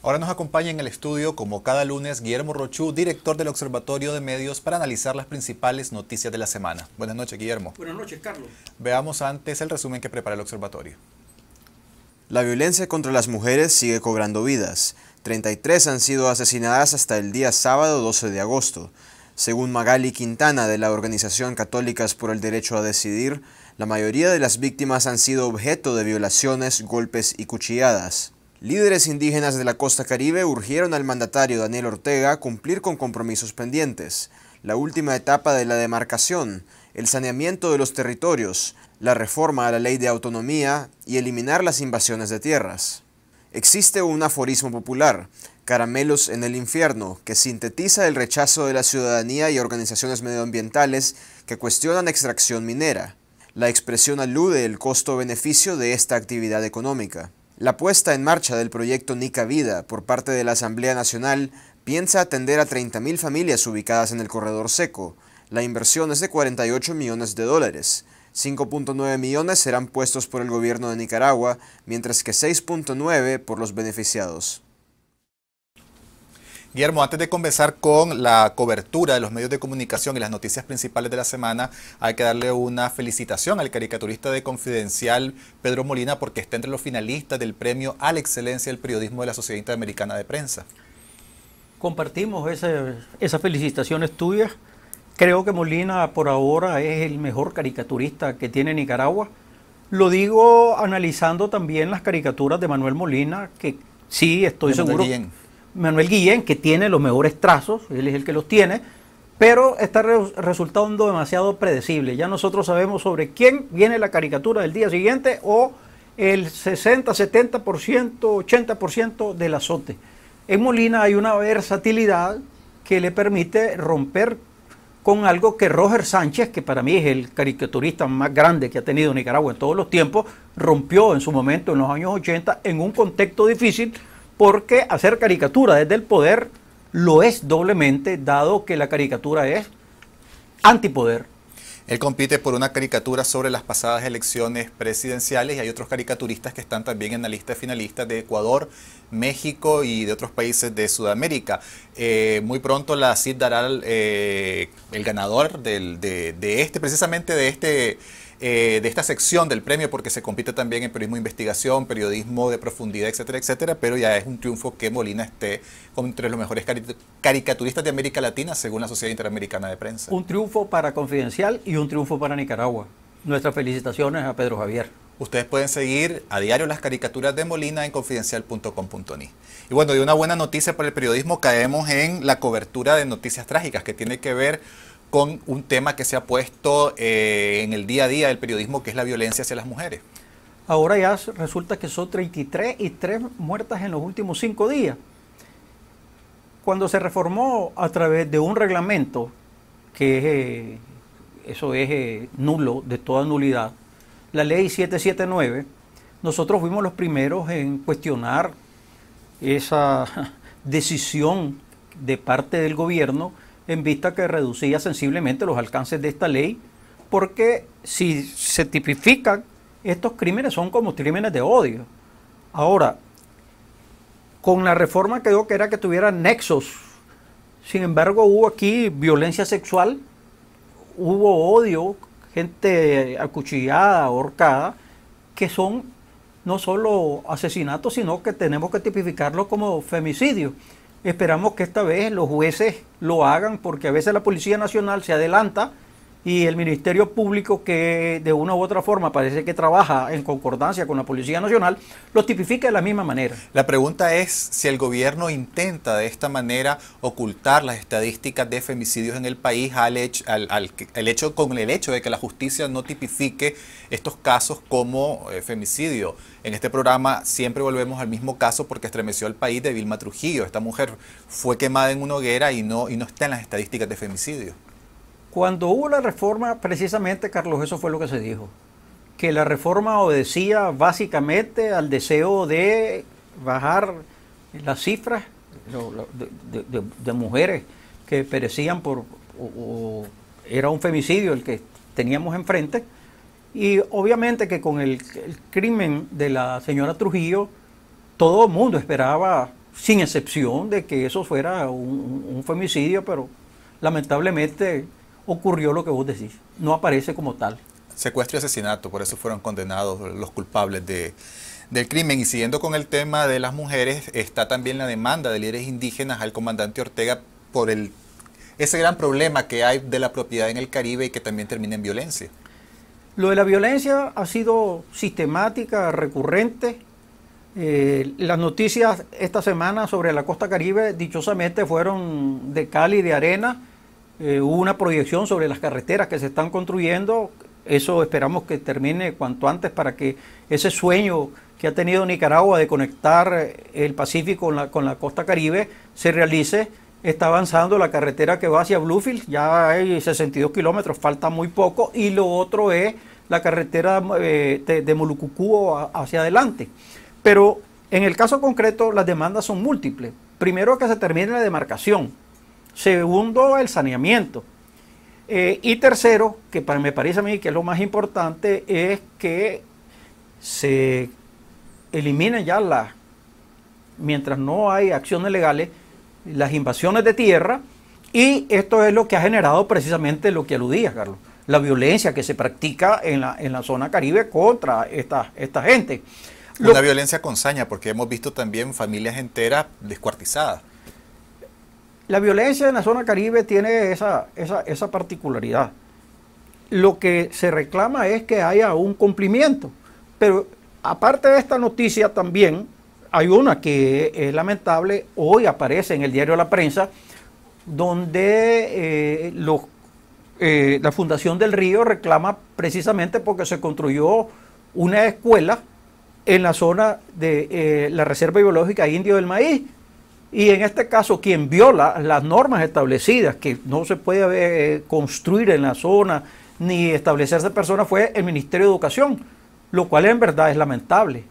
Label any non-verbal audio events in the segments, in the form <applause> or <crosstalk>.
Ahora nos acompaña en el estudio, como cada lunes, Guillermo Rochú, director del Observatorio de Medios, para analizar las principales noticias de la semana. Buenas noches, Guillermo. Buenas noches, Carlos. Veamos antes el resumen que prepara el Observatorio. La violencia contra las mujeres sigue cobrando vidas. 33 han sido asesinadas hasta el día sábado 12 de agosto. Según Magali Quintana de la organización Católicas por el Derecho a Decidir, la mayoría de las víctimas han sido objeto de violaciones, golpes y cuchilladas. Líderes indígenas de la costa caribe urgieron al mandatario Daniel Ortega cumplir con compromisos pendientes, la última etapa de la demarcación, el saneamiento de los territorios, la reforma a la ley de autonomía y eliminar las invasiones de tierras. Existe un aforismo popular, Caramelos en el infierno, que sintetiza el rechazo de la ciudadanía y organizaciones medioambientales que cuestionan extracción minera. La expresión alude el costo-beneficio de esta actividad económica. La puesta en marcha del proyecto Nica Vida por parte de la Asamblea Nacional piensa atender a 30.000 familias ubicadas en el corredor seco. La inversión es de 48 millones de dólares. 5.9 millones serán puestos por el gobierno de Nicaragua, mientras que 6.9 por los beneficiados. Guillermo, antes de comenzar con la cobertura de los medios de comunicación y las noticias principales de la semana, hay que darle una felicitación al caricaturista de Confidencial, Pedro Molina, porque está entre los finalistas del premio a la excelencia del periodismo de la Sociedad Interamericana de Prensa. Compartimos esas felicitaciones tuyas. Creo que Molina por ahora es el mejor caricaturista que tiene Nicaragua. Lo digo analizando también las caricaturas de Manuel Molina, que sí, estoy seguro. Manuel Guillén, que tiene los mejores trazos, él es el que los tiene, pero está resultando demasiado predecible. Ya nosotros sabemos sobre quién viene la caricatura del día siguiente o el 60, 70%, 80% del azote. En Molina hay una versatilidad que le permite romper con algo que Roger Sánchez, que para mí es el caricaturista más grande que ha tenido Nicaragua en todos los tiempos, rompió en su momento en los años 80 en un contexto difícil porque hacer caricatura desde el poder lo es doblemente, dado que la caricatura es antipoder. Él compite por una caricatura sobre las pasadas elecciones presidenciales y hay otros caricaturistas que están también en la lista finalista de Ecuador, México y de otros países de Sudamérica. Eh, muy pronto la CID dará eh, el, ganador de este, precisamente de este eh, de esta sección del premio, porque se compite también en periodismo de investigación, periodismo de profundidad, etcétera, etcétera, pero ya es un triunfo que Molina esté entre los mejores caricaturistas de América Latina, según la Sociedad Interamericana de Prensa. Un triunfo para Confidencial y un triunfo para Nicaragua. Nuestras felicitaciones a Pedro Javier. Ustedes pueden seguir a diario las caricaturas de Molina en confidencial.com.ni. Y bueno, de una buena noticia para el periodismo, caemos en la cobertura de noticias trágicas que tiene que ver con un tema que se ha puesto eh, en el día a día del periodismo, que es la violencia hacia las mujeres. Ahora ya resulta que son 33 y 3 muertas en los últimos 5 días. Cuando se reformó a través de un reglamento, que eh, eso es eh, nulo, de toda nulidad, la ley 779, nosotros fuimos los primeros en cuestionar esa <laughs> decisión de parte del gobierno en vista que reducía sensiblemente los alcances de esta ley, porque si se tipifican, estos crímenes son como crímenes de odio. Ahora, con la reforma quedó que era que tuviera nexos. Sin embargo, hubo aquí violencia sexual, hubo odio, gente acuchillada, ahorcada, que son no solo asesinatos, sino que tenemos que tipificarlo como femicidio. Esperamos que esta vez los jueces lo hagan porque a veces la Policía Nacional se adelanta y el Ministerio Público, que de una u otra forma parece que trabaja en concordancia con la Policía Nacional, lo tipifica de la misma manera. La pregunta es si el gobierno intenta de esta manera ocultar las estadísticas de femicidios en el país al al, hecho con el hecho de que la justicia no tipifique estos casos como eh, femicidio. En este programa siempre volvemos al mismo caso porque estremeció al país de Vilma Trujillo. Esta mujer fue quemada en una hoguera y no, y no está en las estadísticas de femicidio. Cuando hubo la reforma, precisamente, Carlos, eso fue lo que se dijo. Que la reforma obedecía básicamente al deseo de bajar las cifras de, mujeres que perecían por... O, era un femicidio el que teníamos enfrente. Y obviamente que con el, crimen de la señora Trujillo, todo el mundo esperaba, sin excepción, de que eso fuera un femicidio, pero lamentablemente ocurrió lo que vos decís. No aparece como tal. Secuestro y asesinato, por eso fueron condenados los culpables de, del crimen. Y siguiendo con el tema de las mujeres, está también la demanda de líderes indígenas al comandante Ortega por el, ese gran problema que hay de la propiedad en el Caribe y que también termina en violencia. Lo de la violencia ha sido sistemática, recurrente. Eh, las noticias esta semana sobre la costa caribe dichosamente fueron de Cali y de arena eh, hubo una proyección sobre las carreteras que se están construyendo. Eso esperamos que termine cuanto antes para que ese sueño que ha tenido Nicaragua de conectar eh, el Pacífico con la, costa caribe se realice. Está avanzando la carretera que va hacia Bluefield, ya hay 62 kilómetros, falta muy poco. Y lo otro es la carretera eh, de, de hacia adelante. Pero en el caso concreto, las demandas son múltiples. Primero, que se termine la demarcación Segundo, el saneamiento. Eh, y tercero, que para, me parece a mí que es lo más importante, es que se eliminen ya las, mientras no hay acciones legales, las invasiones de tierra. Y esto es lo que ha generado precisamente lo que aludías, Carlos, la violencia que se practica en la, en la zona caribe contra esta, esta gente. Una violencia con saña, porque hemos visto también familias enteras descuartizadas. La violencia en la zona caribe tiene esa, esa, esa particularidad. Lo que se reclama es que haya un cumplimiento. Pero aparte de esta noticia también, hay una que es lamentable, hoy aparece en el diario La Prensa, donde eh, los, eh, la Fundación del Río reclama precisamente porque se construyó una escuela en la zona de eh, la Reserva Biológica Indio del Maíz, y en este caso, quien viola las normas establecidas, que no se puede eh, construir en la zona ni establecerse personas, fue el Ministerio de Educación, lo cual en verdad es lamentable,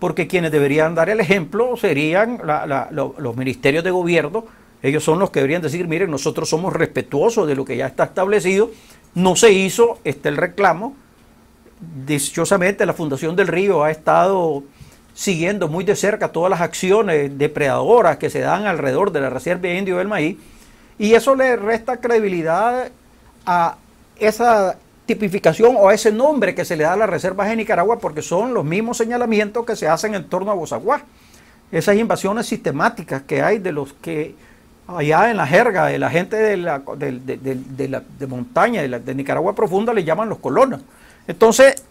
porque quienes deberían dar el ejemplo serían los ministerios de gobierno, ellos son los que deberían decir, miren, nosotros somos respetuosos de lo que ya está establecido, no se hizo, este el reclamo, dichosamente la Fundación del Río ha estado siguiendo muy de cerca todas las acciones depredadoras que se dan alrededor de la reserva indio del maíz, y eso le resta credibilidad a esa tipificación o a ese nombre que se le da a las reservas de Nicaragua, porque son los mismos señalamientos que se hacen en torno a Bozaguá. Esas invasiones sistemáticas que hay de los que allá en la jerga de la gente de, la, montaña, de, de Nicaragua profunda, le llaman los colonos. Entonces,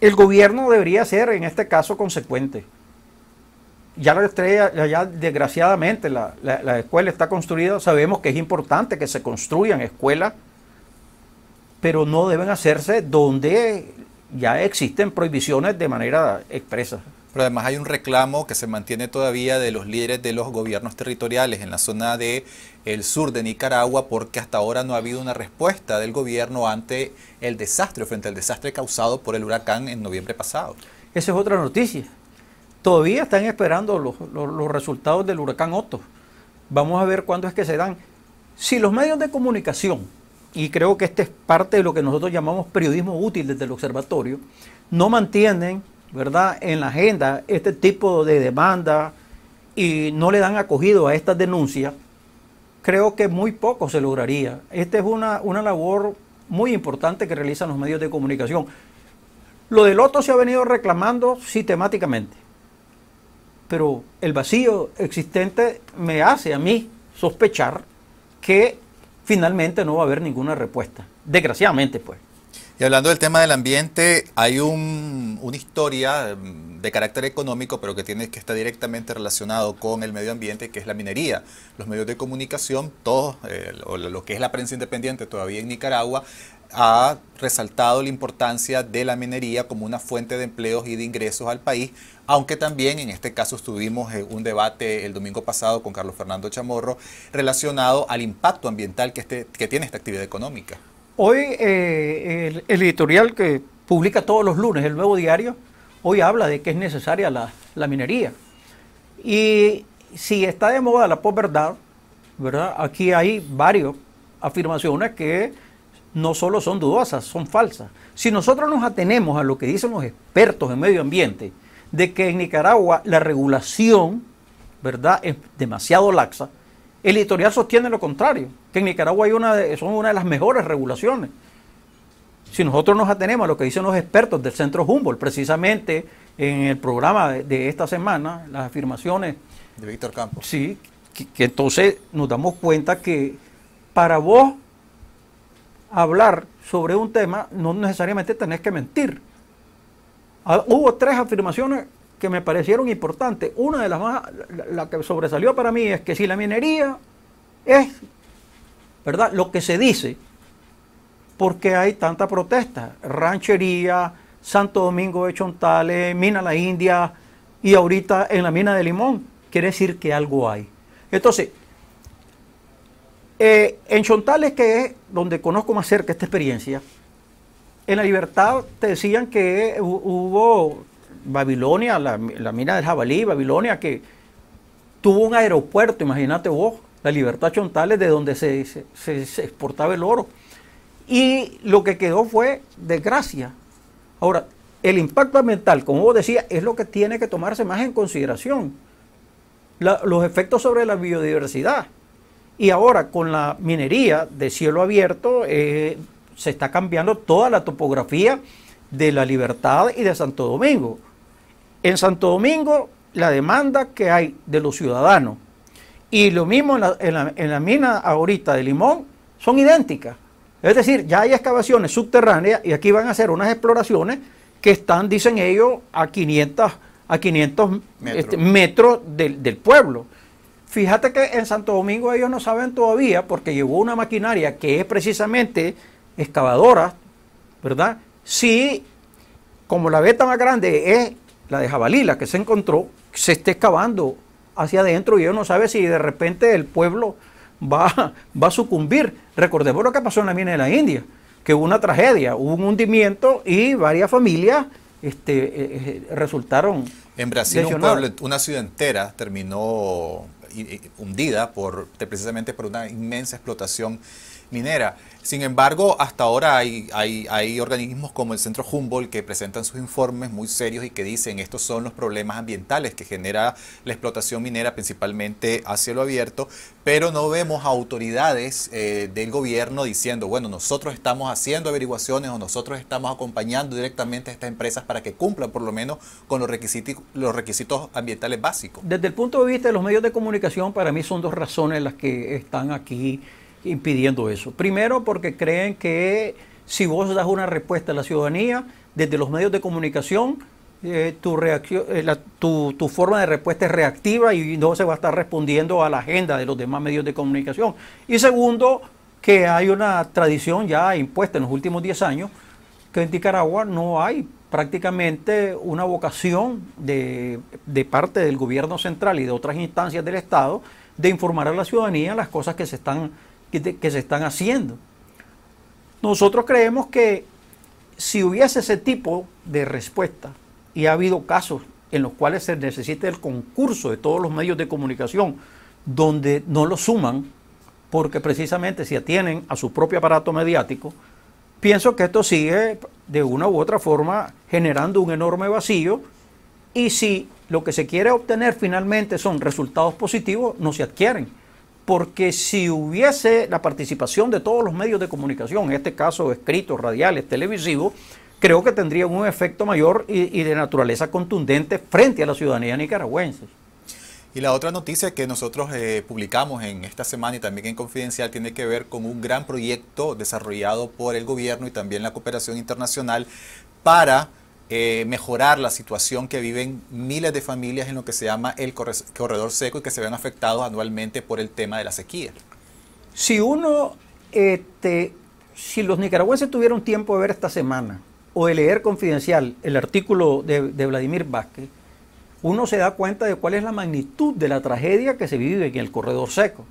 el gobierno debería ser en este caso consecuente. Ya, la estrella, ya desgraciadamente la escuela está construida, sabemos que es importante que se construyan escuelas, pero no deben hacerse donde ya existen prohibiciones de manera expresa pero además hay un reclamo que se mantiene todavía de los líderes de los gobiernos territoriales en la zona del sur de Nicaragua porque hasta ahora no ha habido una respuesta del gobierno ante el desastre, frente al desastre causado por el huracán en noviembre pasado. Esa es otra noticia. Todavía están esperando los, los resultados del huracán Otto. Vamos a ver cuándo es que se dan. Si los medios de comunicación y creo que este es parte de lo que nosotros llamamos periodismo útil desde el observatorio, no mantienen ¿verdad? en la agenda este tipo de demanda y no le dan acogido a estas denuncias, creo que muy poco se lograría. Esta es una, una labor muy importante que realizan los medios de comunicación. Lo del Loto se ha venido reclamando sistemáticamente, pero el vacío existente me hace a mí sospechar que finalmente no va a haber ninguna respuesta. Desgraciadamente, pues. Y hablando del tema del ambiente, hay una historia mm, de carácter económico, pero que tiene que está directamente relacionado con el medio ambiente, que es la minería. Los medios de comunicación, todo eh, lo, que es la prensa independiente todavía en Nicaragua, ha resaltado la importancia de la minería como una fuente de empleos y de ingresos al país, aunque también en este caso tuvimos eh, un debate el domingo pasado con Carlos Fernando Chamorro relacionado al impacto ambiental que este, tiene esta actividad económica. Hoy eh, el, editorial que publica todos los lunes, el nuevo diario, hoy habla de que es necesaria la, minería. Y si está de moda la posverdad, ¿verdad? Aquí hay varias afirmaciones que no solo son dudosas, son falsas. Si nosotros nos atenemos a lo que dicen los expertos en medio ambiente, de que en Nicaragua la regulación, ¿verdad?, es demasiado laxa, el editorial sostiene lo contrario, que en Nicaragua hay una de, son una de las mejores regulaciones. Si nosotros nos atenemos a lo que dicen los expertos del Centro Humboldt, precisamente en el programa de, esta semana, las afirmaciones... De Víctor Campos. Sí, que entonces nos damos cuenta que para vos hablar sobre un tema no necesariamente tenés que mentir. Ah, hubo tres afirmaciones que me parecieron importantes. Una de las más, la, que sobresalió para mí es que si la minería es, ¿verdad? Lo que se dice, porque hay tanta protesta. Ranchería, Santo Domingo de Chontales, Mina La India y ahorita en la mina de Limón. Quiere decir que algo hay. Entonces, eh, en Chontales, que es donde conozco más cerca esta experiencia, en la libertad te decían que hubo Babilonia, la, mina del jabalí, Babilonia, que tuvo un aeropuerto, imagínate vos, la Libertad Chontales, de donde se, exportaba el oro. Y lo que quedó fue desgracia. Ahora, el impacto ambiental, como vos decías, es lo que tiene que tomarse más en consideración. los efectos sobre la biodiversidad. Y ahora con la minería de cielo abierto eh, se está cambiando toda la topografía de la Libertad y de Santo Domingo. En Santo Domingo, la demanda que hay de los ciudadanos y lo mismo en la, mina ahorita de Limón son idénticas. Es decir, ya hay excavaciones subterráneas y aquí van a hacer unas exploraciones que están, dicen ellos, a 500, a 500 este, metros del, pueblo. Fíjate que en Santo Domingo ellos no saben todavía porque llevó una maquinaria que es precisamente excavadora, ¿verdad? Sí, como la beta más grande es la de jabalí, la que se encontró, se está excavando hacia adentro y uno no sabe si de repente el pueblo va, <laughs> va a sucumbir. Recordemos lo que pasó en la mina de la India, que hubo una tragedia, hubo un hundimiento y varias familias este, eh, eh, resultaron. En Brasil, una ciudad entera terminó eh, hundida por, precisamente por una inmensa explotación minera. Sin embargo, hasta ahora hay, hay, organismos como el Centro Humboldt que presentan sus informes muy serios y que dicen estos son los problemas ambientales que genera la explotación minera, principalmente a cielo abierto, pero no vemos autoridades eh, del gobierno diciendo, bueno, nosotros estamos haciendo averiguaciones o nosotros estamos acompañando directamente a estas empresas para que cumplan por lo menos con los requisitos, los requisitos ambientales básicos. Desde el punto de vista de los medios de comunicación, para mí son dos razones las que están aquí impidiendo eso. Primero porque creen que si vos das una respuesta a la ciudadanía desde los medios de comunicación, eh, eh, tu, forma de respuesta es reactiva y no se va a estar respondiendo a la agenda de los demás medios de comunicación. Y segundo, que hay una tradición ya impuesta en los últimos 10 años, que en Nicaragua no hay prácticamente una vocación de parte del gobierno central y de otras instancias del Estado de informar a la ciudadanía las cosas que se están que, se están haciendo. Nosotros creemos que si hubiese ese tipo de respuesta, y ha habido casos en los cuales se necesita el concurso de todos los medios de comunicación, donde no lo suman, porque precisamente se atienen a su propio aparato mediático, pienso que esto sigue de una u otra forma generando un enorme vacío y si lo que se quiere obtener finalmente son resultados positivos, no se adquieren porque si hubiese la participación de todos los medios de comunicación, en este caso escritos, radiales, televisivos, creo que tendría un efecto mayor y, de naturaleza contundente frente a la ciudadanía nicaragüense. Y la otra noticia que nosotros eh, publicamos en esta semana y también en Confidencial tiene que ver con un gran proyecto desarrollado por el gobierno y también la cooperación internacional para eh, mejorar la situación que viven miles de familias en lo que se llama el corredor seco y que se ven afectados anualmente por el tema de la sequía. Si uno, este, si los nicaragüenses tuvieron tiempo de ver esta semana o de leer confidencial el artículo de, de Vladimir Vázquez, uno se da cuenta de cuál es la magnitud de la tragedia que se vive en el corredor seco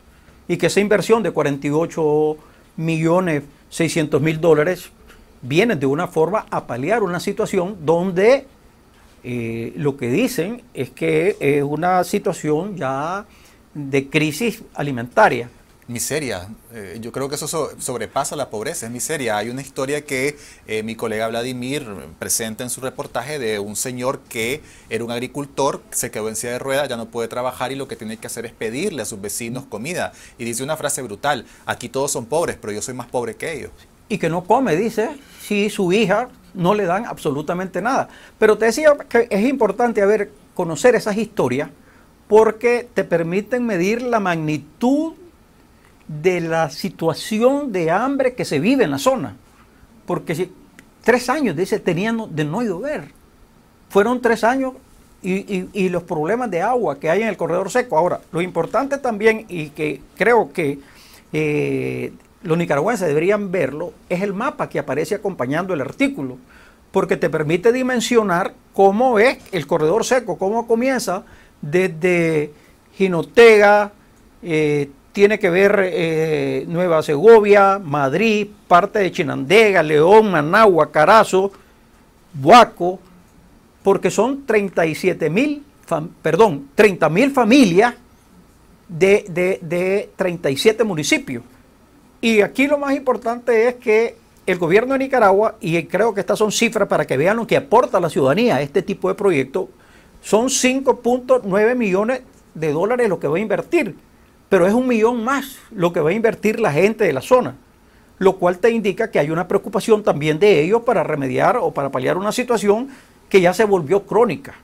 y que esa inversión de 48 millones 600 mil dólares vienen de una forma a paliar una situación donde eh, lo que dicen es que es una situación ya de crisis alimentaria. Miseria, eh, yo creo que eso sobrepasa la pobreza, es miseria. Hay una historia que eh, mi colega Vladimir presenta en su reportaje de un señor que era un agricultor, se quedó en silla de ruedas, ya no puede trabajar y lo que tiene que hacer es pedirle a sus vecinos comida. Y dice una frase brutal, aquí todos son pobres, pero yo soy más pobre que ellos y que no come, dice, si su hija no le dan absolutamente nada. Pero te decía que es importante a ver, conocer esas historias porque te permiten medir la magnitud de la situación de hambre que se vive en la zona. Porque si, tres años, dice, tenían de no llover. Fueron tres años y, los problemas de agua que hay en el corredor seco. Ahora, lo importante también y que creo que eh, los nicaragüenses deberían verlo, es el mapa que aparece acompañando el artículo, porque te permite dimensionar cómo es el corredor seco, cómo comienza desde Jinotega, eh, tiene que ver eh, Nueva Segovia, Madrid, parte de Chinandega, León, Managua, Carazo, Huaco, porque son 37 mil, perdón, 30 mil familias de, de 37 municipios. Y aquí lo más importante es que el gobierno de Nicaragua, y creo que estas son cifras para que vean lo que aporta la ciudadanía a este tipo de proyecto, son 5.9 millones de dólares lo que va a invertir, pero es un millón más lo que va a invertir la gente de la zona, lo cual te indica que hay una preocupación también de ellos para remediar o para paliar una situación que ya se volvió crónica.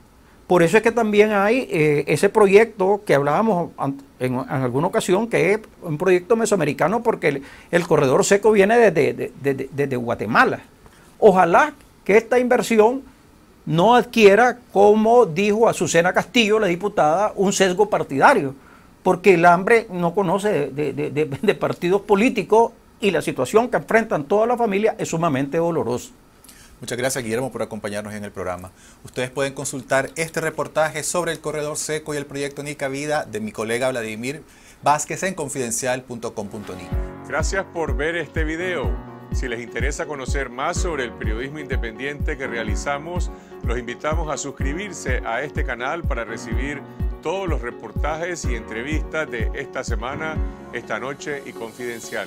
Por eso es que también hay eh, ese proyecto que hablábamos en, alguna ocasión, que es un proyecto mesoamericano porque el, corredor seco viene desde, Guatemala. Ojalá que esta inversión no adquiera, como dijo Azucena Castillo, la diputada, un sesgo partidario, porque el hambre no conoce de, de partidos políticos y la situación que enfrentan toda la familia es sumamente dolorosa. Muchas gracias Guillermo por acompañarnos en el programa. Ustedes pueden consultar este reportaje sobre el corredor seco y el proyecto Nica Vida de mi colega Vladimir Vázquez en confidencial.com.ni. Gracias por ver este video. Si les interesa conocer más sobre el periodismo independiente que realizamos, los invitamos a suscribirse a este canal para recibir todos los reportajes y entrevistas de esta semana, esta noche y confidencial.